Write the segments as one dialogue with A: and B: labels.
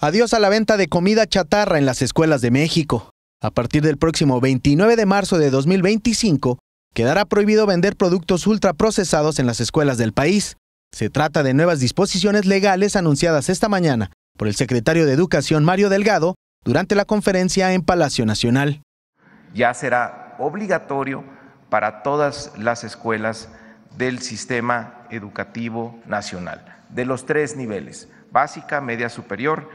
A: Adiós a la venta de comida chatarra en las escuelas de México. A partir del próximo 29 de marzo de 2025, quedará prohibido vender productos ultraprocesados en las escuelas del país. Se trata de nuevas disposiciones legales anunciadas esta mañana por el secretario de Educación Mario Delgado durante la conferencia en Palacio Nacional.
B: Ya será obligatorio para todas las escuelas del sistema educativo nacional, de los tres niveles, básica, media superior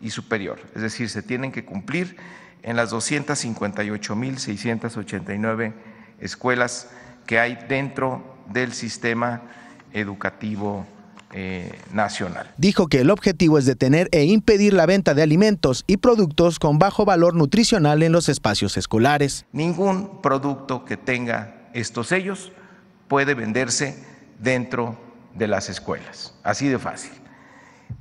B: y superior. Es decir, se tienen que cumplir en las 258.689 escuelas que hay dentro del sistema educativo. Eh, nacional.
A: Dijo que el objetivo es detener e impedir la venta de alimentos y productos con bajo valor nutricional en los espacios
B: escolares. Ningún producto que tenga estos sellos puede venderse dentro de las escuelas. Así de fácil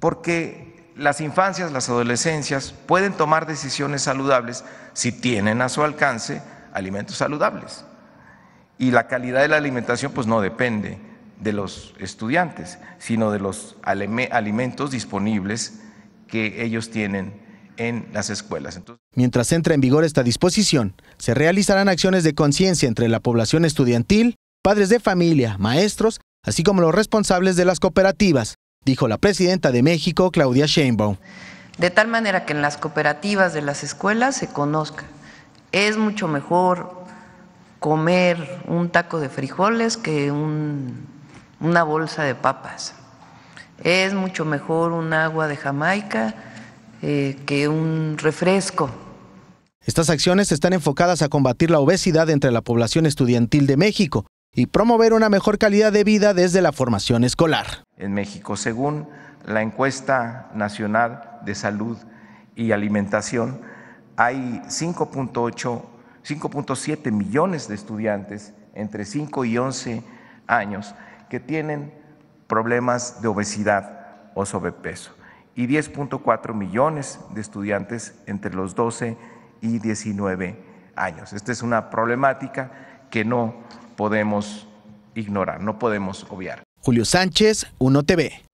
B: porque las infancias, las adolescencias pueden tomar decisiones saludables si tienen a su alcance alimentos saludables. Y la calidad de la alimentación pues no depende de los estudiantes, sino de los alimentos disponibles que ellos tienen en las escuelas.
A: Mientras entra en vigor esta disposición, se realizarán acciones de conciencia entre la población estudiantil, padres de familia, maestros, así como los responsables de las cooperativas, dijo la presidenta de México, Claudia Sheinbaum.
C: De tal manera que en las cooperativas de las escuelas se conozca. Es mucho mejor comer un taco de frijoles que una bolsa de papas. Es mucho mejor un agua de Jamaica eh, que un refresco. Estas acciones
A: están enfocadas a combatir la obesidad entre la población estudiantil de México, y promover una mejor calidad de vida desde la formación escolar.
B: En México, según la encuesta nacional de salud y alimentación, hay 5.7 millones de estudiantes entre 5 y 11 años que tienen problemas de obesidad o sobrepeso y 10.4 millones de estudiantes entre los 12 y 19 años. Esta es una problemática que no podemos ignorar, no podemos obviar.
A: Julio Sánchez, 1TV.